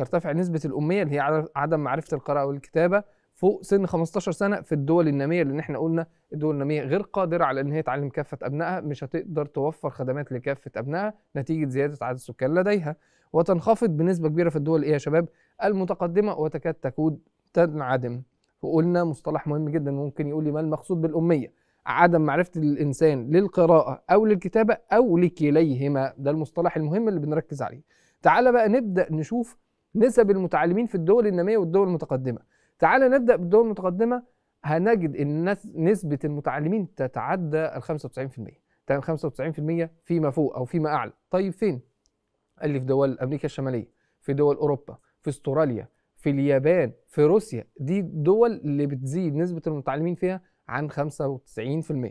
ترتفع نسبه الاميه اللي هي عدم معرفه القراءه والكتابه فوق سن 15 سنه في الدول الناميه لان احنا قلنا الدول الناميه غير قادره على ان هي تعلم كافه ابنائها مش هتقدر توفر خدمات لكافه ابنائها نتيجه زياده عدد السكان لديها وتنخفض بنسبه كبيره في الدول ايه يا شباب المتقدمه وتكاد تكون تنعدم وقلنا مصطلح مهم جدا ممكن يقول لي ما المقصود بالاميه عدم معرفه الانسان للقراءه او للكتابه او لكليهما ده المصطلح المهم اللي بنركز عليه تعال بقى نبدا نشوف نسب المتعلمين في الدول الناميه والدول المتقدمه تعال نبدا بالدول المتقدمه هنجد ان نسبه المتعلمين تتعدى ال 95% تعال 95% فيما فوق او فيما اعلى طيب فين قال لي في دول امريكا الشماليه في دول اوروبا في استراليا في اليابان في روسيا دي الدول اللي بتزيد نسبه المتعلمين فيها عن 95%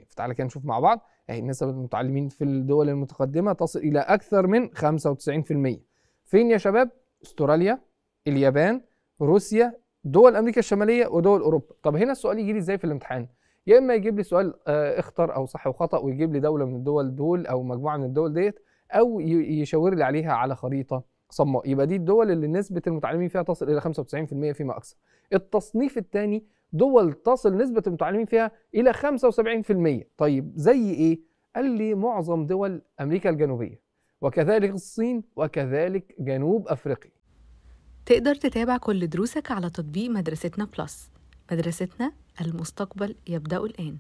فتعالى كده نشوف مع بعض اهي نسب المتعلمين في الدول المتقدمه تصل الى اكثر من 95% فين يا شباب استراليا اليابان روسيا دول امريكا الشماليه ودول اوروبا طب هنا السؤال يجي لي ازاي في الامتحان يا اما يجيب لي سؤال آه، اختر او صح وخطا ويجيب لي دوله من الدول دول او مجموعه من الدول ديت او يشاور لي عليها على خريطه صماء يبقى دي الدول اللي نسبه المتعلمين فيها تصل الى 95% فيما اكثر التصنيف الثاني دول تصل نسبه المتعلمين فيها الى 75% طيب زي ايه قال لي معظم دول امريكا الجنوبيه وكذلك الصين وكذلك جنوب افريقيا تقدر تتابع كل دروسك على تطبيق مدرستنا بلس مدرستنا المستقبل يبدأ الآن